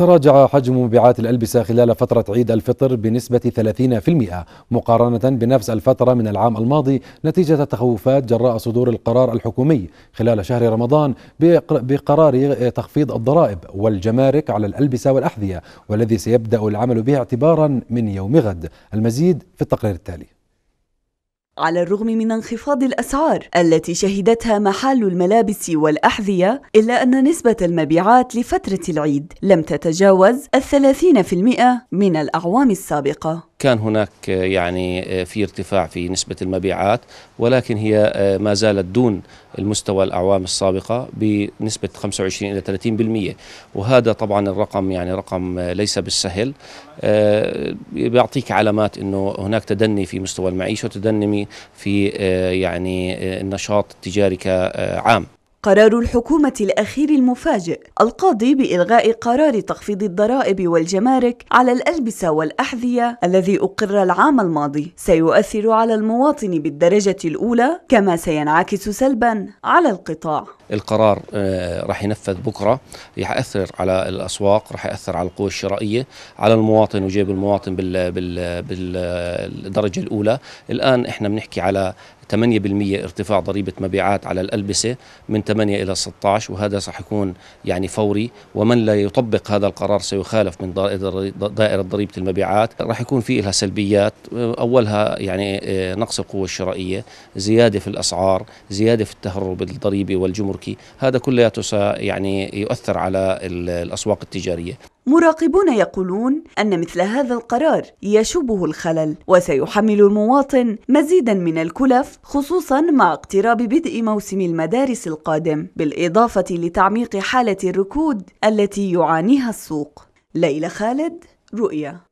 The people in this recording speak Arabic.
تراجع حجم مبيعات الألبسة خلال فترة عيد الفطر بنسبة 30% مقارنة بنفس الفترة من العام الماضي نتيجة التخوفات جراء صدور القرار الحكومي خلال شهر رمضان بقرار تخفيض الضرائب والجمارك على الألبسة والأحذية والذي سيبدأ العمل به اعتبارا من يوم غد المزيد في التقرير التالي على الرغم من انخفاض الأسعار التي شهدتها محال الملابس والأحذية إلا أن نسبة المبيعات لفترة العيد لم تتجاوز الثلاثين في المئة من الأعوام السابقة كان هناك آه، يعني آه، في ارتفاع في نسبة المبيعات ولكن هي آه، ما زالت دون المستوى الأعوام السابقة بنسبة 25 إلى 30% وهذا طبعا الرقم يعني رقم ليس بالسهل بيعطيك علامات أنه هناك تدني في مستوى المعيشة وتدني في يعني النشاط التجاري كعام قرار الحكومة الأخير المفاجئ القاضي بإلغاء قرار تخفيض الضرائب والجمارك على الألبسة والأحذية الذي أقر العام الماضي سيؤثر على المواطن بالدرجة الأولى كما سينعكس سلبا على القطاع القرار آه، راح ينفذ بكرة رح يأثر على الأسواق راح يأثر على القوة الشرائية على المواطن وجيب المواطن بالدرجة الأولى الآن إحنا بنحكي على 8% ارتفاع ضريبة مبيعات على الألبسة من 8 إلى 16 وهذا سيكون يعني فوري ومن لا يطبق هذا القرار سيخالف من دائرة ضريبة المبيعات راح يكون في لها سلبيات أولها يعني آه، نقص القوة الشرائية زيادة في الأسعار زيادة في التهرب الضريبي والجمركي هذا كلياته يعني يؤثر على الأسواق التجارية مراقبون يقولون أن مثل هذا القرار يشوبه الخلل وسيحمل المواطن مزيدا من الكلف خصوصا مع اقتراب بدء موسم المدارس القادم بالإضافة لتعميق حالة الركود التي يعانيها السوق ليلى خالد رؤيا